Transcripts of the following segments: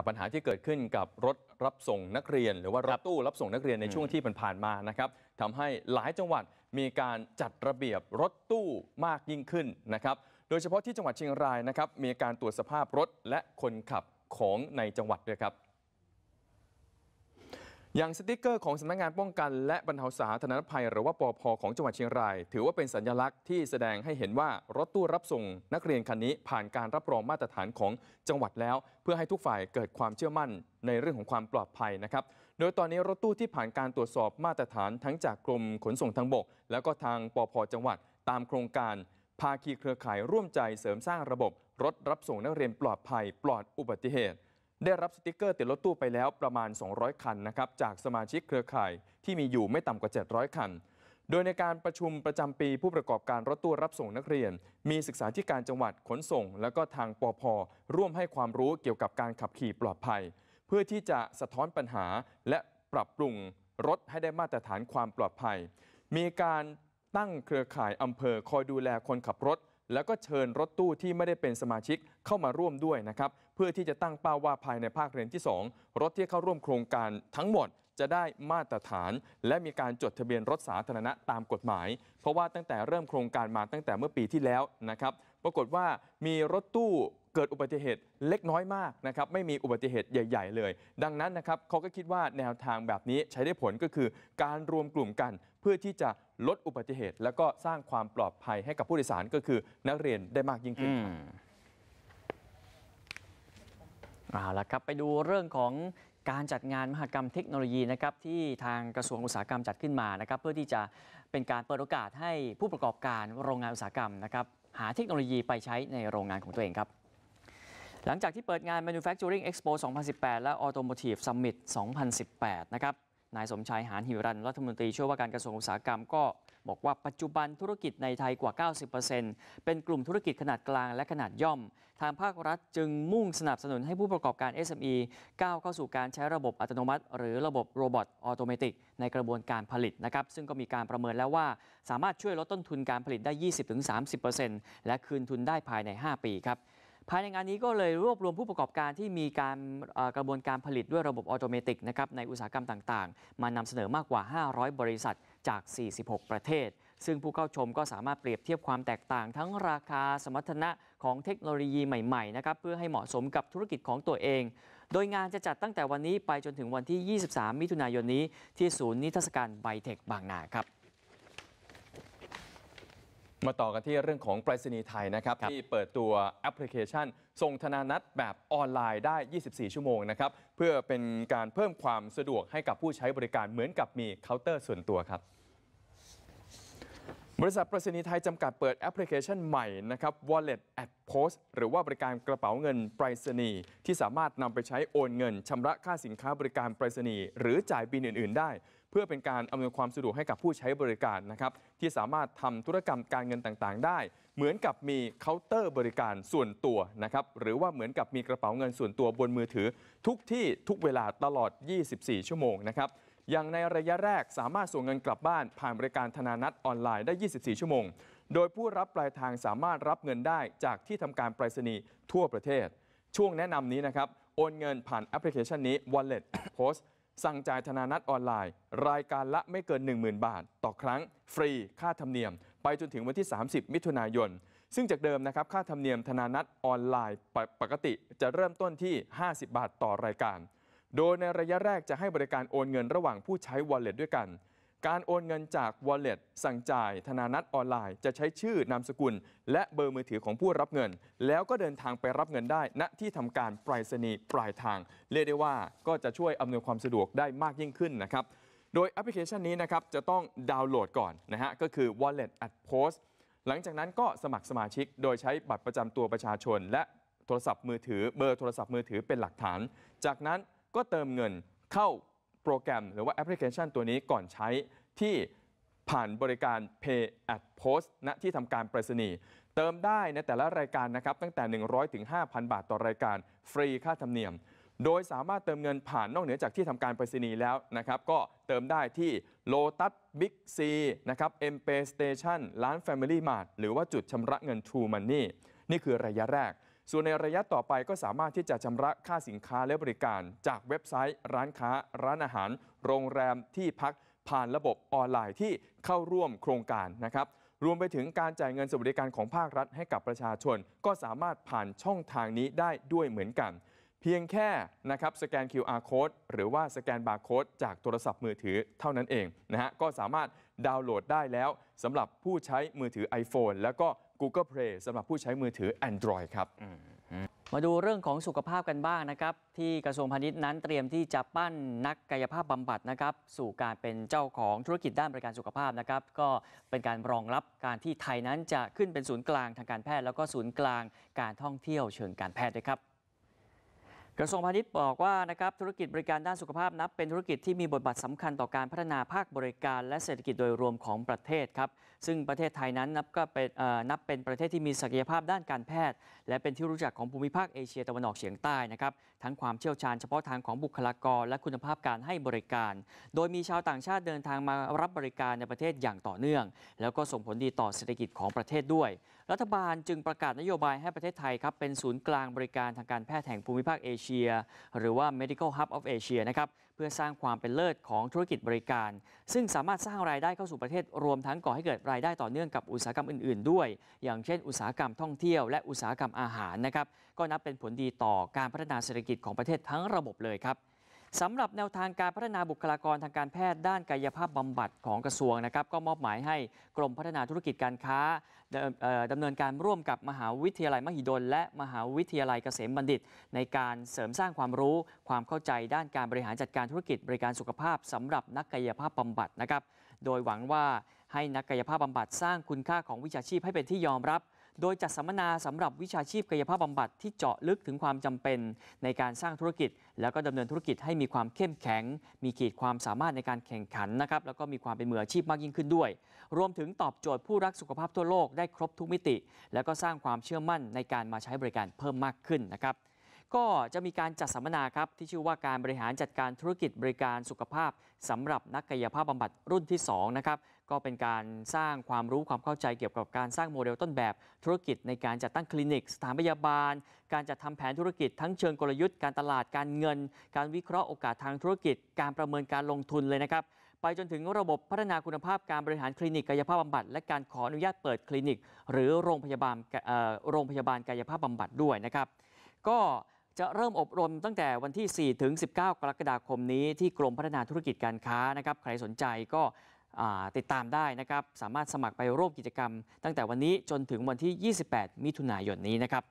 ากปัญหาที่เกิดขึ้นกับรถรับส่งนักเรียน หรือว่ารถตู้รับส่งนักเรียนในช่วงที่ผ่านมานะครับทำให้หลายจังหวัดมีการจัดระเบียบรถตู้มากยิ่งขึ้นนะครับ โดยเฉพาะที่จังหวัดเชียงรายนะครับ มีการตรวจสภาพรถและคนขับของในจังหวัดด้วยครับอย่างสติกเกอร์ของสำนักงานป้องกันและบรรเทาสาธารณภัย หรือว่าปอพอของจังหวัดเชียงราย ถือว่าเป็นสัญลักษณ์ที่แสดงให้เห็นว่ารถตู้รับส่งนักเรียนคันนี้ผ่านการรับรองมาตรฐานของจังหวัดแล้ว เพื่อให้ทุกฝ่ายเกิดความเชื่อมั่นในเรื่องของความปลอดภัยนะครับ โดยตอนนี้รถตู้ที่ผ่านการตรวจสอบมาตรฐาน ทั้งจากกรมขนส่งทางบก แล้วก็ทางปอพอจังหวัดตามโครงการ ภาคีเครือข่ายร่วมใจเสริมสร้างระบบรถรับส่งนักเรียนปลอดภัย ปลอดอุบัติเหตุได้รับสติกเกอร์ติดรถตู้ไปแล้วประมาณ 200 คันนะครับ จากสมาชิกเครือข่ายที่มีอยู่ไม่ต่ำกว่า 700 คัน โดยในการประชุมประจำปี ผู้ประกอบการรถตู้รับส่งนักเรียน มีศึกษาธิการจังหวัดขนส่ง และก็ทางปอพอร่วมให้ความรู้เกี่ยวกับการขับขี่ปลอดภัย เพื่อที่จะสะท้อนปัญหาและปรับปรุงรถให้ได้มาตรฐานความปลอดภัย มีการตั้งเครือข่ายอำเภอคอยดูแลคนขับรถ แล้วก็เชิญรถตู้ที่ไม่ได้เป็นสมาชิกเข้ามาร่วมด้วยนะครับพื่อที่จะตั้งเป้าว่าภายในภาคเรียนที่ 2 รถที่เข้าร่วมโครงการทั้งหมด จะได้มาตรฐาน และมีการจดทะเบียนรถสาธารณะตามกฎหมาย เพราะว่าตั้งแต่เริ่มโครงการมาตั้งแต่เมื่อปีที่แล้วนะครับ ปรากฏว่ามีรถตู้เกิดอุบัติเหตุเล็กน้อยมากนะครับไม่มีอุบัติเหตุใหญ่ ๆ เลย ดังนั้นนะครับเขาก็คิดว่าแนวทางแบบนี้ใช้ได้ผลก็คือการรวมกลุ่มกัน เพื่อที่จะลดอุบัติเหตุ แล้วก็สร้างความปลอดภัยให้กับผู้โดยสารก็คือนักเรียนได้มากยิ่งขึ้นเอาละครับไปดูเรื่องของการจัดงานมหกรรมเทคโนโลยีนะครับที่ทางกระทรวงอุตสาหกรรมจัดขึ้นมานะครับเพื่อที่จะเป็นการเปิดโอกาสให้ผู้ประกอบการโรงงานอุตสาหกรรมนะครับหาเทคโนโลยีไปใช้ในโรงงานของตัวเองครับหลังจากที่เปิดงาน Manufacturing Expo 2018 และ Automotive Summit 2018 นะครับนายสมชาย หานหิรันรัฐมนตรีช่วยว่าการกระทรวงอุตสาหกรรมก็บอกว่าปัจจุบันธุรกิจในไทยกว่า 90%เป็นกลุ่มธุรกิจขนาดกลางและขนาดย่อม ทางภาครัฐจึงมุ่งสนับสนุนให้ผู้ประกอบการ SME ก้าวเข้าสู่การใช้ระบบอัตโนมัติหรือระบบโรบอทออโตเมติกในกระบวนการผลิตนะครับซึ่งก็มีการประเมินแล้วว่าสามารถช่วยลดต้นทุนการผลิตได้ 20-30%และคืนทุนได้ภายใน 5 ปีครับภายในงานนี้ก็เลยรวบรวมผู้ประกอบการที่มีการกระบวนการผลิตด้วยระบบออโตเมติกนะครับในอุตสาหกรรมต่าง ๆ มานำเสนอมากกว่า 500 บริษัทจาก 46 ประเทศ ซึ่งผู้เข้าชมก็สามารถเปรียบเทียบความแตกต่างทั้งราคาสมรรถนะของเทคโนโลยีใหม่ๆนะครับเพื่อให้เหมาะสมกับธุรกิจของตัวเอง โดยงานจะจัดตั้งแต่วันนี้ไปจนถึงวันที่ 23มิถุนายนนี้ที่ศูนย์นิทรรศการไบเทคบางนาครับมาต่อกันที่เรื่องของไปรษณีย์ไทยนะครับรบที่เปิดตัวแอปพลิเคชันส่งธนานัตแบบออนไลน์ได้ 24 ชั่วโมงนะครับ เพื่อเป็นการเพิ่มความสะดวกให้กับผู้ใช้บริการเหมือนกับมีเคาน์เตอร์ส่วนตัวครับ บริษัทประสินีไทยจำกัดเปิดแอปพลิเคชันใหม่นะครับ Wallet at Post หรือว่าบริการกระเป๋าเงินไปรษณีย์ที่สามารถนำไปใช้โอนเงินชำระค่าสินค้าบริการไปรษณีย์หรือจ่ายบินอื่น ๆ ได้เพื่อเป็นการอำนวยความสะดวกให้กับผู้ใช้บริการนะครับที่สามารถทำธุรกรรมการเงินต่างๆ ได้ เหมือนกับมีเคาน์เตอร์บริการส่วนตัวนะครับหรือว่าเหมือนกับมีกระเป๋าเงินส่วนตัวบนมือถือ ทุกที่ทุกเวลาตลอด 24 ชั่วโมงนะครับอย่างในระยะแรกสามารถส่งเงินกลับบ้านผ่านบริการธนานัตออนไลน์ได้ 24 ชั่วโมง โดยผู้รับปลายทางสามารถรับเงินได้จากที่ทำการไปรษณีย์ทั่วประเทศ ช่วงแนะนำนี้นะครับโอนเงินผ่านแอปพลิเคชันนี้ Wallet Post สั่งจ่ายธนานัตออนไลน์รายการละไม่เกิน10,000 บาท ต่อครั้ง ฟรีค่าธรรมเนียม ไปจนถึงวันที่ 30 มิถุนายนซึ่งจากเดิมนะครับค่าธรรมเนียมธนานัตออนไลน์ปกติจะเริ่มต้นที่ 50 บาทต่อรายการ โดยในระยะแรกจะให้บริการโอนเงินระหว่างผู้ใช้วอลเล็ตด้วยกันการโอนเงินจาก Wallet สั่งจ่าย ธนานัตออนไลน์จะใช้ชื่อนามสกุล และเบอร์มือถือของผู้รับเงิน แล้วก็เดินทางไปรับเงินได้ ณที่ทำการปรยณีย์ปลายทาง เรียกได้ว่าก็จะช่วยอำนวยความสะดวกได้มากยิ่งขึ้นนะครับ โดยแอปพลิเคชันนี้นะครับ จะต้องดาวน์โหลดก่อนนะฮะก็คือ Wallet at Post หลังจากนั้นก็สมัครสมาชิก โดยใช้บัตรประจำตัวประชาชน และโทรศัพท์มือถือเบอร์โทรศัพท์มือถือเป็นหลักฐาน จากนั้นก็เติมเงินเข้าโปรแกรมหรือว่าแอปพลิเคชันตัวนี้ก่อนใช้ที่ผ่านบริการ Pay at Post ณ ที่ทำการไปรษณีย์เติมได้ในแต่ละรายการนะครับ ตั้งแต่ 100 ถึง 5,000 บาทต่อรายการฟรีค่าธรรมเนียม โดยสามารถเติมเงินผ่านนอกเหนือจากที่ทำการไปรษณีย์แล้วนะครับ ก็เติมได้ที่ Lotus Big C นะครับ M Pay Station ร้าน Family Mart หรือว่าจุดชำระเงิน True Money นี่คือระยะแรกส่วนในระยะต่อไปก็สามารถที่จะชำระค่าสินค้า และบริการจากเว็บไซต์ ร้านค้าร้านอาหาร โรงแรมที่พักผ่านระบบออนไลน์ที่เข้าร่วมโครงการนะครับรวมไปถึงการจ่ายเงินสวัสดิการของภาครัฐให้กับประชาชน ก็สามารถผ่านช่องทางนี้ได้ด้วยเหมือนกัน เพียงแค่นะครับสแกน QR code หรือว่าสแกนบาร์โค้ดจากโทรศัพท์มือถือเท่านั้นเองนะฮะก็สามารถดาวน์โหลดได้แล้วสำหรับผู้ใช้มือถือ iPhone แล้วก็ Google Play สำหรับผู้ใช้มือถือ Android ครับมาดูเรื่องของสุขภาพกันบ้างนะครับ ที่กระทรวงพาณิชย์นั้นเตรียมที่จะปั้นนักกายภาพบำบัดนะครับสู่การเป็นเจ้าของธุรกิจด้านบริการสุขภาพนะครับก็เป็นการรองรับการที่ไทยนั้นจะขึ้นเป็นศูนย์กลางทางการแพทย์ แล้วก็ศูนย์กลางการท่องเที่ยวเชิงการแพทย์ด้วยครับกระทรวงพาณิชย์บอกว่านะครับธุรกิจบริการด้านสุขภาพนับเป็นธุรกิจที่มีบทบาทสำคัญต่อการพัฒนาภาคบริการ และเศรษฐกิจโดยรวมของประเทศครับซึ่งประเทศไทยนั้นนับก็เป็นนับเป็นประเทศที่มีศักยภาพด้านการแพทย์และเป็นที่รู้จักของ ภูมิภาคเอเชียตะวันออกเฉียงใต้นะครับทั้งความเชี่ยวชาญเฉพาะทางของบุคลากร และคุณภาพการให้บริการ โดยมีชาวต่างชาติเดินทางมารับบริการในประเทศอย่างต่อเนื่อง แล้วก็ส่งผลดีต่อเศรษฐกิจของประเทศด้วย รัฐบาลจึงประกาศนโยบายให้ประเทศไทยครับเป็นศูนย์กลางบริการทางการแพทย์แห่งภูมิภาคเอเชีย Asia หรือว่า Medical Hub of Asia นะครับ เพื่อสร้างความเป็นเลิศของธุรกิจบริการ ซึ่งสามารถสร้างรายได้เข้าสู่ประเทศรวมทั้งก่อให้เกิดรายได้ต่อเนื่องกับอุตสาหกรรมอื่น ๆ ด้วย อย่างเช่นอุตสาหกรรมท่องเที่ยวและอุตสาหกรรมอาหารนะครับ ก็นับเป็นผลดีต่อการพัฒนาเศรษฐกิจของประเทศทั้งระบบเลยครับสำหรับแนวทางการพัฒนาบุคลากรทางการแพทย์ด้านกายภาพบำบัดของกระทรวงนะครับ ก็มอบหมายให้กรมพัฒนาธุรกิจการค้าดำเนินการร่วมกับมหาวิทยาลัยมหิดล และมหาวิทยาลัยเกษมบัณฑิต ในการเสริมสร้างความรู้ ความเข้าใจด้านการบริหารจัดการธุรกิจ บริการสุขภาพ สำหรับนักกายภาพบำบัดนะครับ โดยหวังว่าให้นักกายภาพบำบัดสร้างคุณค่าของวิชาชีพให้เป็นที่ยอมรับโดยจัดสัมมนาสำหรับวิชาชีพกายภาพบำบัดที่เจาะลึกถึงความจำเป็น ในการสร้างธุรกิจ แล้วก็ดำเนินธุรกิจให้มีความเข้มแข็ง มีขีดความสามารถในการแข่งขันนะครับแล้วก็มีความเป็นมืออาชีพมากยิ่งขึ้นด้วย รวมถึงตอบโจทย์ ผู้รักสุขภาพทั่วโลกได้ครบทุกมิติ แล้วก็สร้างความเชื่อมั่นในการมาใช้บริการเพิ่มมากขึ้นนะครับ ก็จะมีการจัดสัมมนาครับที่ชื่อว่าการบริหารจัดการธุรกิจบริการสุขภาพ สำหรับนักกายภาพบำบัดรุ่นที่ 2 นะครับก็เป็นการสร้างความรู้ความเข้าใจเกี่ยวกับการสร้างโมเดลต้นแบบธุรกิจ ในการจัดตั้งคลินิกสถานพยาบาล การจัดทำแผนธุรกิจทั้งเชิงกลยุทธ์การตลาดการเงิน การวิเคราะห์โอกาสทางธุรกิจการประเมินการลงทุนเลยนะครับ ไปจนถึงระบบพัฒนาคุณภาพการบริหารคลินิกกายภาพบำบัด และการขออนุญาตเปิดคลินิกหรือโรงพยาบาลโรงพยาบาลกายภาพบำบัดด้วยนะครับก็จะเริ่มอบรมตั้งแต่วันที่4ถึง19 กรกฎาคมนี้ที่กรมพัฒนาธุรกิจการค้านะครับใครสนใจก็ติดตามได้นะครับ สามารถสมัครไปร่วมกิจกรรม ตั้งแต่วันนี้จนถึงวันที่ 28 มิถุนายนนี้นะครับ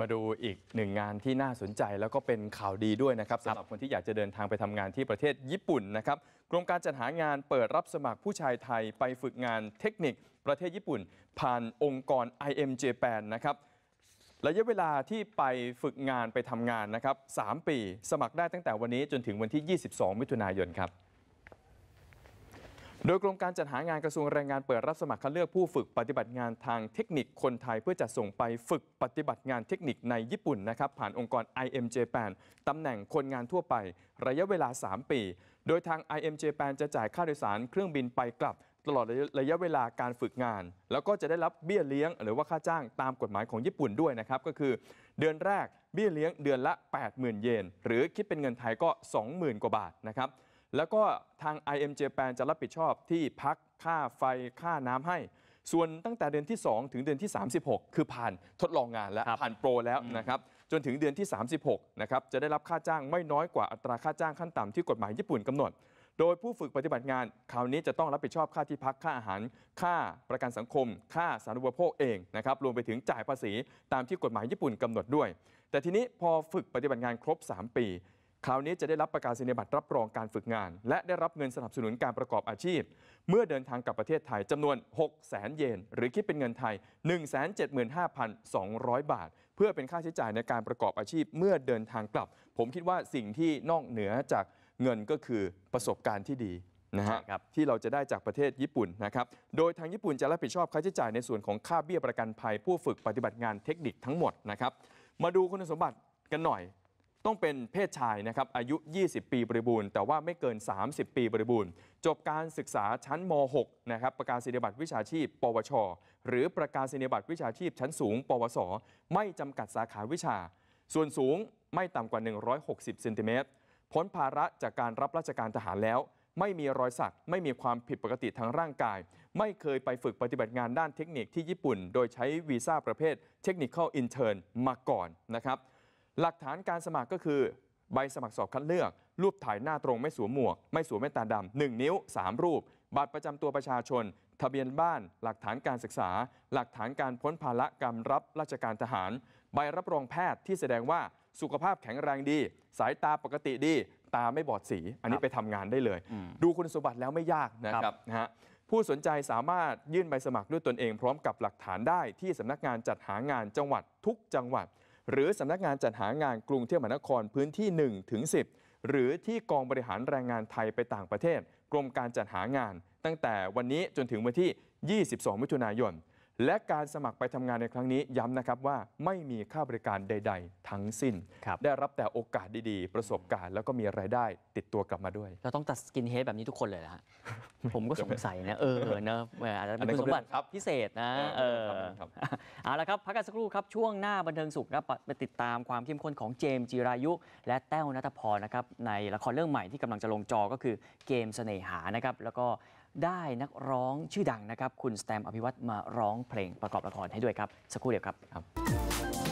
มาดูอีกหนึ่งงานที่น่าสนใจแล้วก็เป็นข่าวดีด้วยนะครับสำหรับคนที่อยากจะเดินทางไปทำงานที่ประเทศญี่ปุ่นนะครับกรมการจัดหางานเปิดรับสมัครผู้ชายไทยไปฝึกงานเทคนิคประเทศญี่ปุ่น ผ่านองค์กร IM Japan นะครับ ระยะเวลาที่ไปฝึกงานไปทำงานนะครับ 3 ปี สมัครได้ตั้งแต่วันนี้จนถึงวันที่ 22 มิถุนายนครับโดยกรมการจัดหางานกระทรวงแรงงานเปิดรับสมัครคัดเลือกผู้ฝึกปฏิบัติงานทางเทคนิคคนไทยเพื่อจะส่งไปฝึกปฏิบัติงานเทคนิคในญี่ปุ่นนะครับผ่านองค์กร IM j 8ตำแหน่งคนงานทั่วไประยะเวลา 3 ปี โดยทาง IM j 8จะจ่ายค่าโดยสารเครื่องบินไปกลับ ตลอดระยะเวลาการฝึกงาน แล้วก็จะได้รับเบี้ยเลี้ยงหรือว่าค่าจ้างตามกฎหมายของญี่ปุ่นด้วยนะครับก็คือ เดือนแรกเบี้ยเลี้ยง เดือนละ 80,000 เยนหรือคิดเป็นเงินไทยก็20,000กว่าบาทนะครับแล้วก็ทาง IM Japan จะรับผิดชอบที่พักค่าไฟ ค่าน้ำให้ ส่วนตั้งแต่เดือนที่2ถึงเดือนที่ 36 คือผ่านทดลองงานแล้วผ่านโปรแล้วนะครับจนถึงเดือนที่ 36นะครับจะได้รับค่าจ้างไม่น้อยกว่าอัตราค่าจ้างขั้นต่ำที่กฎหมายญี่ปุ่นกำหนด โดยผู้ฝึกปฏิบัติงานคราวนี้จะต้องรับผิดชอบค่าที่พักค่าอาหาร ค่าประกันสังคม ค่าสาธารณปโภคเองนะครับรวมไปถึงจ่ายภาษีตามที่กฎหมายญี่ปุ่นกำหนดด้วย แต่ทีนี้พอฝึกปฏิบัติงานครบ 3 ปีคราวนี้จะได้รับประกาศนียบัตรรับรองการฝึกงาน และได้รับเงินสนับสนุนการประกอบอาชีพ เมื่อเดินทางกลับประเทศไทยจำนวน6 0แสนเยนหรือคิดเป็นเงินไทย175,200บาท เพื่อเป็นค่าใช้จ่ายในการประกอบอาชีพเมื่อเดินทางกลับ ผมคิดว่าสิ่งที่นอกเหนือจากเงินก็คือประสบการณ์ที่ดีนะฮะที่เราจะได้จากประเทศญี่ปุ่นนะครับโดยทางญี่ปุ่นจะรับผิดชอบค่าใช้จ่ายในส่วนของค่าเบี้ยประกันภัยผู้ฝึกปฏิบัติงานเทคนิคทั้งหมดนะครับมาดูคุณสมบัติกันหน่อยต้องเป็นเพศชายนะครับ อายุ 20 ปีบริบูรณ์ แต่ว่าไม่เกิน 30 ปีบริบูรณ์ จบการศึกษาชั้นม .6 นะครับ ประกาศนียบัตรวิชาชีพ ปวช หรือประกาศนียบัตรวิชาชีพชั้นสูง ปวส ไม่จำกัดสาขาวิชา ส่วนสูงไม่ต่ำกว่า 160เซนติเมตรพ้นภาระจากการรับราชการทหารแล้ว ไม่มีรอยสักไม่มีความผิดปกติทางร่างกาย ไม่เคยไปฝึกปฏิบัติงานด้านเทคนิคที่ญี่ปุ่น โดยใช้วีซ่าประเภท Technical Intern มาก่อนนะครับหลักฐานการสมัครก็คือใบสมัครสอบคัดเลือก รูปถ่ายหน้าตรงไม่สวมหมวก ไม่สวมแว่นตาดำหนึ่งนิ้ว 3 รูป บัตรประจำตัวประชาชน ทะเบียนบ้าน หลักฐานการศึกษา หลักฐานการพ้นภาระกรรม รับราชการทหาร ใบรับรองแพทย์ที่แสดงว่าสุขภาพแข็งแรงดี สายตาปกติดี ตาไม่บอดสี อันนี้ไปทำงานได้เลย ดูคุณสมบัติแล้วไม่ยากนะครับนะฮะผู้สนใจสามารถยื่นใบสมัครด้วยตนเองพร้อมกับหลักฐานได้ ที่สำนักงานจัดหางานจังหวัดทุกจังหวัดหรือสำนักงานจัดหางานกรุงเทพมหานครพื้นที่1ถึง10 หรือที่กองบริหารแรงงานไทยไปต่างประเทศ กรมการจัดหางานตั้งแต่วันนี้จนถึงวันที่ 22มิถุนายนและการสมัครไปทำงานในครั้งนี้ย้ำนะครับว่าไม่มีค่าบริการใด ๆ ทั้งสิ้น ได้รับแต่โอกาสดีๆ ประสบการณ์แล้วก็มีไรายได้ติดตัวกลับมาด้วย เราต้องตัดสกินเฮดแบบนี้ทุกคนเลยนะฮะผมก็สงสัยนะ เออเนอะอาจจะเป็นคุณสมบัติ่ครับพิเศษนะ เออเอาละครับ พักกันสักครู่ครับช่วงหน้าบันเทิงสุขนะไปติดตามความเข้มข้นของเจมส์จิรายุ และแต้วนัทพรนะครับในละครเรื่องใหม่ที่กำลังจะลงจอก็คือเกมเสน่หานะครับแล้วก็ได้นักร้องชื่อดังนะครับ คุณสแตมอภิวัตมาร้องเพลงประกอบละครให้ด้วยครับ สักครู่เดียวครับ